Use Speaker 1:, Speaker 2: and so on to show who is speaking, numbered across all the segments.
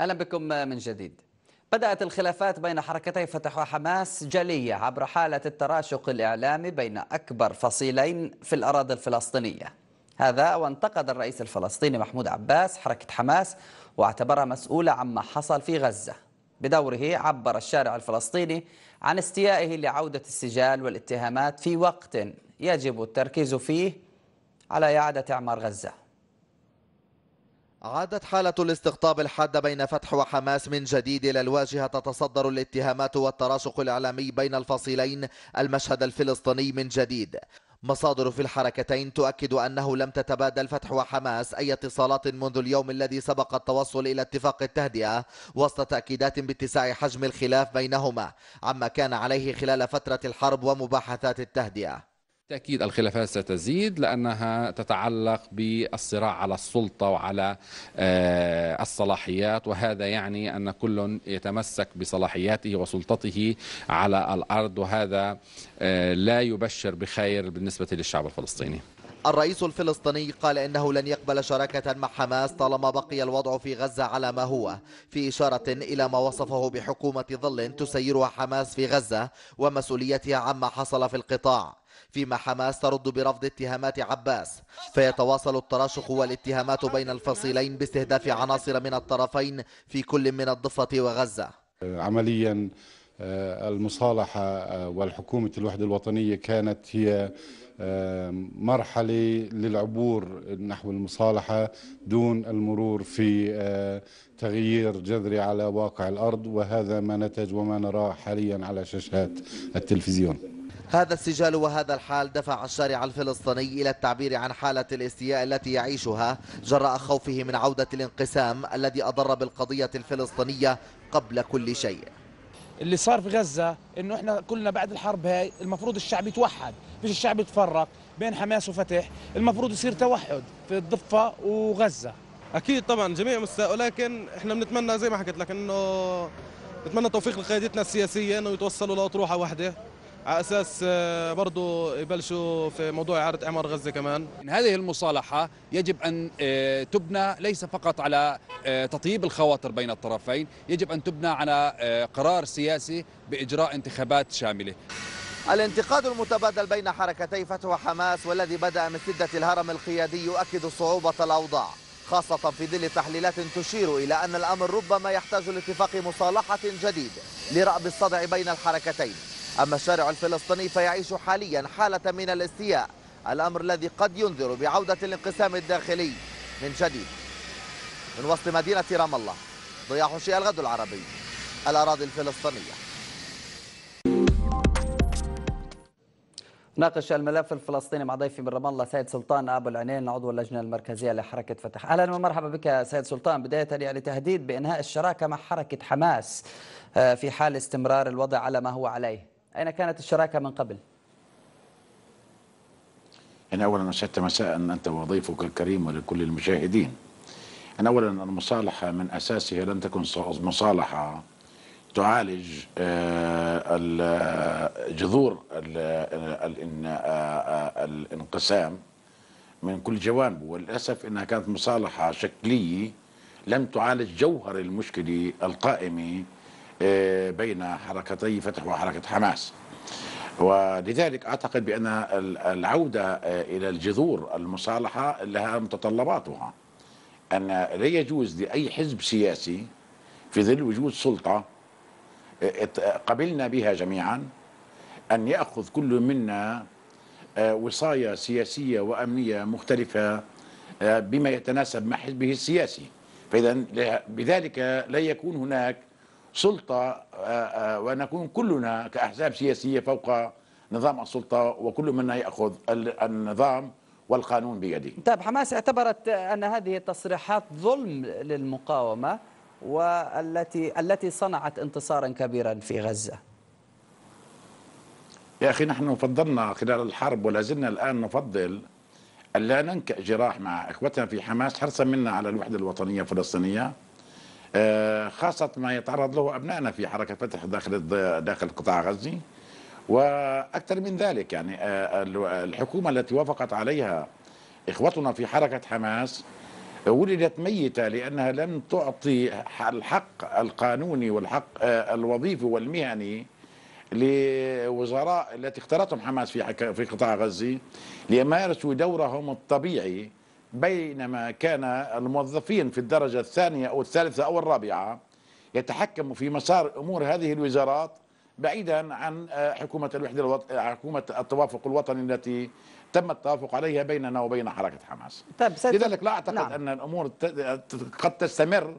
Speaker 1: أهلا بكم من جديد بدأت الخلافات بين حركتي فتح وحماس جلية عبر حالة التراشق الإعلامي بين أكبر فصيلين في الأراضي الفلسطينية هذا وانتقد الرئيس الفلسطيني محمود عباس حركة حماس واعتبرها مسؤولة عما حصل في غزة بدوره عبر الشارع الفلسطيني عن استيائه لعودة السجال والاتهامات في وقت يجب
Speaker 2: التركيز فيه على إعادة إعمار غزة عادت حالة الاستقطاب الحاد بين فتح وحماس من جديد إلى الواجهة تتصدر الاتهامات والتراشق الإعلامي بين الفصيلين المشهد الفلسطيني من جديد مصادر في الحركتين تؤكد أنه لم تتبادل فتح وحماس أي اتصالات منذ اليوم الذي سبق التوصل إلى اتفاق التهدئة وسط تأكيدات باتساع حجم الخلاف بينهما عما كان عليه خلال فترة الحرب ومباحثات التهدئة
Speaker 3: بالتأكيد الخلافات ستزيد لأنها تتعلق بالصراع على السلطة وعلى آه، الصلاحيات وهذا يعني أن كل يتمسك بصلاحياته وسلطته على الأرض وهذا آه، لا يبشر بخير بالنسبة للشعب الفلسطيني
Speaker 2: الرئيس الفلسطيني قال إنه لن يقبل شراكة مع حماس طالما بقي الوضع في غزة على ما هو في إشارة إلى ما وصفه بحكومة ظل تسيرها حماس في غزة ومسؤوليتها عما حصل في القطاع فيما حماس ترد برفض اتهامات عباس فيتواصل التراشق والاتهامات بين الفصيلين باستهداف عناصر من الطرفين في كل من الضفة وغزة
Speaker 3: عمليا آه، المصالحة آه، والحكومة الوحدة الوطنية كانت هي آه، مرحلة للعبور نحو المصالحة دون المرور في تغيير جذري على واقع الأرض وهذا ما نتج وما نراه حاليا على شاشات التلفزيون هذا السجال وهذا الحال دفع
Speaker 2: الشارع الفلسطيني إلى التعبير عن حالة الاستياء التي يعيشها جراء خوفه من عودة الانقسام الذي أضر بالقضية الفلسطينية قبل كل شيء
Speaker 3: اللي صار في غزة إنه إحنا كلنا بعد الحرب هاي المفروض الشعب يتوحد مش الشعب يتفرق بين حماس وفتح المفروض يصير توحد في الضفة وغزة أكيد طبعا جميع مستاء ولكن إحنا بنتمنى زي ما حكيت لك إنه نتمنى توفيق لقيادتنا
Speaker 2: السياسية إنه يتوصلوا لأطروحة واحدة على اساس آه، برضه يبلشوا في موضوع اعاده اعمار غزه كمان هذه المصالحه يجب ان آه، تبنى ليس فقط على آه، تطيب الخواطر بين الطرفين يجب ان تبنى على قرار سياسي باجراء انتخابات شامله الانتقاد المتبادل بين حركتي فتح وحماس والذي بدأ من سدة الهرم القيادي يؤكد صعوبة الأوضاع خاصة في ظل تحليلات تشير إلى أن الأمر ربما يحتاج لاتفاق مصالحة جديد لرأب الصدع بين الحركتين أما الشارع الفلسطيني فيعيش حاليا حالة من الاستياء الأمر الذي قد ينذر بعودة الانقسام الداخلي من جديد من وسط مدينة رام الله ضياء حشي الغد العربي الأراضي الفلسطينية ناقش الملف الفلسطيني
Speaker 1: مع ضيفي من رام الله سيد سلطان ابو العنين عضو اللجنه المركزيه لحركه فتح اهلا ومرحبا بك سيد سلطان بدايه يعني تهديد بانهاء الشراكه مع حركه حماس آه، في حال استمرار الوضع على ما هو عليه أين كانت الشراكة من قبل؟
Speaker 3: أنا أولا أسعدت مساء أنت وضيفك الكريم ولكل المشاهدين أنا أولا المصالحة من أساسها لم تكن مصالحة تعالج آه، جذور آه، آه، الانقسام من كل جوانبه وللأسف أنها كانت مصالحة شكلية لم تعالج جوهر المشكلة القائمة آه، بين حركتي فتح وحركة حماس ولذلك أعتقد بأن العودة آه، إلى الجذور المصالحة لها متطلباتها أن لا يجوز لأي حزب سياسي في ظل وجود سلطة آه، قبلنا بها جميعا أن يأخذ كل منا وصايا سياسية وأمنية مختلفة بما يتناسب مع حزبه السياسي فإذا بذلك لا يكون هناك سلطة آه، آه، ونكون كلنا كأحزاب سياسية فوق نظام السلطة وكل منا يأخذ النظام والقانون بيده
Speaker 1: طيب حماس اعتبرت أن هذه التصريحات ظلم للمقاومة والتي التي صنعت انتصارا كبيرا في غزة
Speaker 3: يا أخي نحن فضلنا خلال الحرب ولا زلنا الآن نفضل أن لا ننكأ جراح مع إخوتنا في حماس حرصا منا على الوحدة الوطنية الفلسطينية آه، خاصة ما يتعرض له أبنائنا في حركة فتح داخل داخل قطاع غزة وأكثر من ذلك يعني آه، الحكومة التي وافقت عليها إخوتنا في حركة حماس ولدت ميتة لأنها لم تعطي الحق القانوني والحق آه، الوظيفي والمهني لوزراء التي اختارتهم حماس في في قطاع غزة ليمارسوا دورهم الطبيعي بينما كان الموظفين في الدرجة الثانية أو الثالثة أو الرابعة يتحكم في مسار أمور هذه الوزارات بعيدا عن آه، حكومة الوحدة الوط... حكومة التوافق الوطني التي تم التوافق عليها بيننا وبين حركة حماس طيب ست... لذلك لا أعتقد نعم. أن الأمور ت... قد تستمر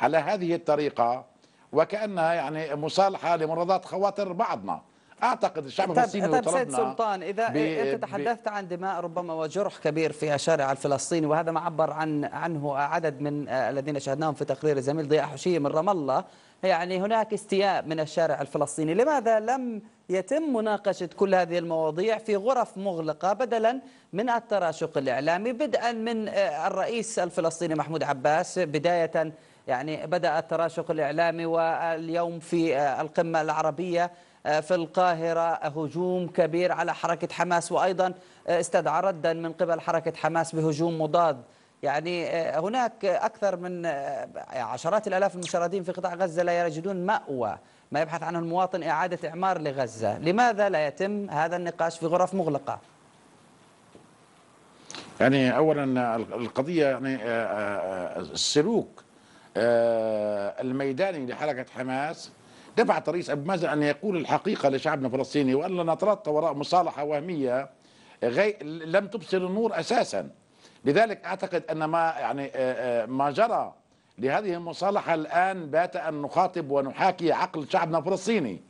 Speaker 3: على هذه الطريقة وكأنها يعني مصالحة لمرضات خواطر بعضنا اعتقد الشعب الفلسطيني طيب سيد سلطان اذا انت تحدثت
Speaker 1: عن دماء ربما وجرح كبير في الشارع الفلسطيني وهذا ما عبر عن عنه عدد من آه، الذين شاهدناهم في تقرير الزميل ضياء حشيه من رام الله يعني هناك استياء من الشارع الفلسطيني لماذا لم يتم مناقشة كل هذه المواضيع في غرف مغلقة بدلا من التراشق الإعلامي بدءا من آه، الرئيس الفلسطيني محمود عباس بداية يعني بدأ التراشق الإعلامي واليوم في آه، القمة العربية آه، في القاهرة هجوم كبير على حركة حماس وأيضا آه، استدعى ردا من قبل حركة حماس بهجوم مضاد يعني آه، هناك أكثر من عشرات الألاف المشردين في قطاع غزة لا يجدون مأوى ما يبحث عنه المواطن إعادة إعمار لغزة لماذا لا يتم هذا النقاش في غرف مغلقة؟
Speaker 3: يعني اولا القضيه يعني السلوك الميداني لحركه حماس دفعت الرئيس ابو مازن ان يقول الحقيقه لشعبنا الفلسطيني والا نترطى وراء مصالحه وهميه غي... لم تبصر النور اساسا لذلك اعتقد ان ما يعني آه، آه، ما جرى لهذه المصالحه الان بات ان نخاطب ونحاكي عقل شعبنا الفلسطيني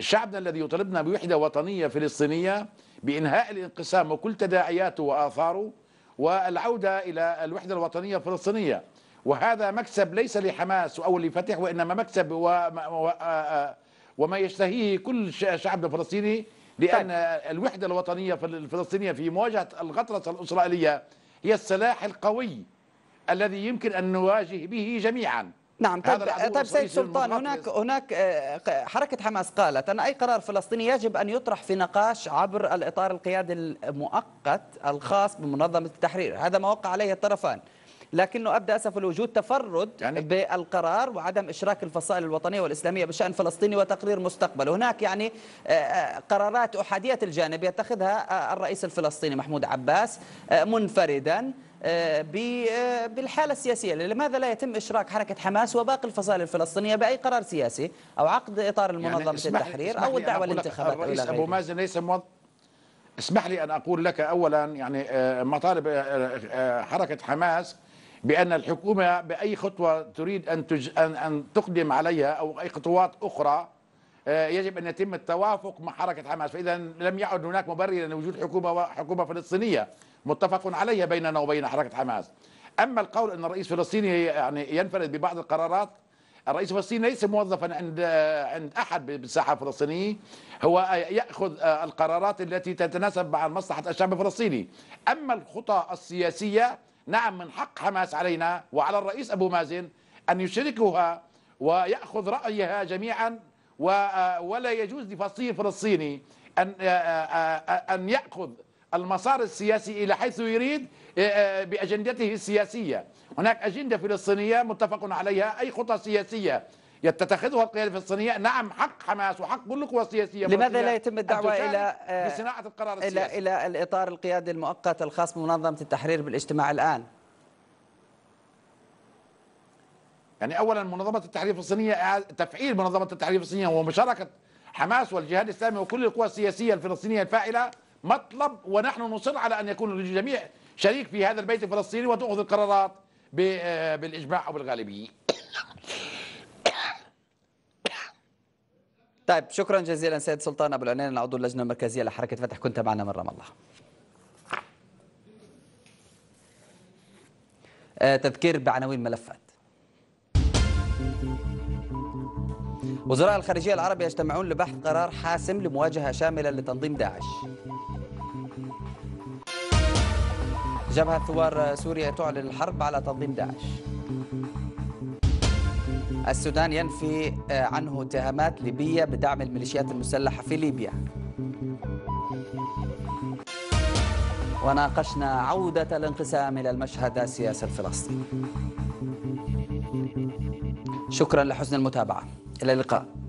Speaker 3: شعبنا الذي يطالبنا بوحده وطنيه فلسطينيه بانهاء الانقسام وكل تداعياته واثاره والعوده الى الوحده الوطنيه الفلسطينيه وهذا مكسب ليس لحماس أو لفتح وإنما مكسب وما يشتهيه كل شعب الفلسطيني لأن طيب. الوحدة الوطنية الفلسطينية في مواجهة الغطرسة الإسرائيلية هي السلاح القوي الذي يمكن أن نواجه به جميعا نعم طيب, طيب سيد سلطان
Speaker 1: هناك هناك حركه حماس قالت ان اي قرار فلسطيني يجب ان يطرح في نقاش عبر الاطار القيادي المؤقت الخاص بمنظمه التحرير هذا ما وقع عليه الطرفان لكنه أبدى أسف الوجود تفرد يعني بالقرار وعدم إشراك الفصائل الوطنية والإسلامية بشأن فلسطيني وتقرير مستقبله هناك يعني آه، آه، قرارات أحادية الجانب يتخذها آه، الرئيس الفلسطيني محمود عباس منفردا بالحالة السياسية لماذا لا يتم إشراك حركة حماس وباقي الفصائل الفلسطينية بأي قرار سياسي أو عقد إطار يعني المنظمة يعني التحرير أو الدعوة الانتخابات الرئيس أبو
Speaker 3: مازن ليس موض... اسمح لي أن أقول لك أولا يعني مطالب حركة حماس بأن الحكومة بأي خطوة تريد أن, تج... أن... أن تقدم عليها أو أي خطوات أخرى آه، يجب أن يتم التوافق مع حركة حماس فإذا لم يعد هناك مبرر لوجود حكومة حكومة فلسطينية متفق عليها بيننا وبين حركة حماس أما القول أن الرئيس الفلسطيني يعني ينفرد ببعض القرارات الرئيس الفلسطيني ليس موظفا عند عند احد بالساحه الفلسطينيه هو ياخذ آه، القرارات التي تتناسب مع مصلحه الشعب الفلسطيني اما الخطى السياسيه نعم من حق حماس علينا وعلى الرئيس أبو مازن أن يشركها ويأخذ رأيها جميعا آه، ولا يجوز لفصيل فلسطيني أن آه، آه، أن يأخذ المسار السياسي إلى حيث يريد بأجندته السياسية هناك أجندة فلسطينية متفق عليها أي خطة سياسية تتخذها القياده الفلسطينيه نعم حق حماس وحق كل القوى السياسيه لماذا لا يتم الدعوه الى آه، بصناعه القرار السياسي الى
Speaker 1: الى الاطار القيادي المؤقت الخاص بمنظمه التحرير بالاجتماع الان
Speaker 3: يعني اولا منظمه التحرير الفلسطينيه آه، تفعيل منظمه التحرير الفلسطينيه ومشاركه حماس والجهاد الاسلامي وكل القوى السياسيه الفلسطينيه الفاعله مطلب ونحن نصر على ان يكون الجميع شريك في هذا البيت الفلسطيني وتاخذ القرارات آه، بالاجماع او بالغالبيه
Speaker 1: طيب شكرا جزيلا سيد سلطان أبو العنين عضو اللجنة المركزية لحركة فتح كنت معنا من رام الله آه، تذكير بعناوين ملفات وزراء الخارجية العرب يجتمعون لبحث قرار حاسم لمواجهة شاملة لتنظيم داعش جبهة ثوار سوريا تعلن الحرب على تنظيم داعش السودان ينفي آه، عنه اتهامات ليبية بدعم الميليشيات المسلحة في ليبيا وناقشنا عودة الانقسام إلى المشهد السياسي الفلسطيني شكرا لحسن المتابعة إلى اللقاء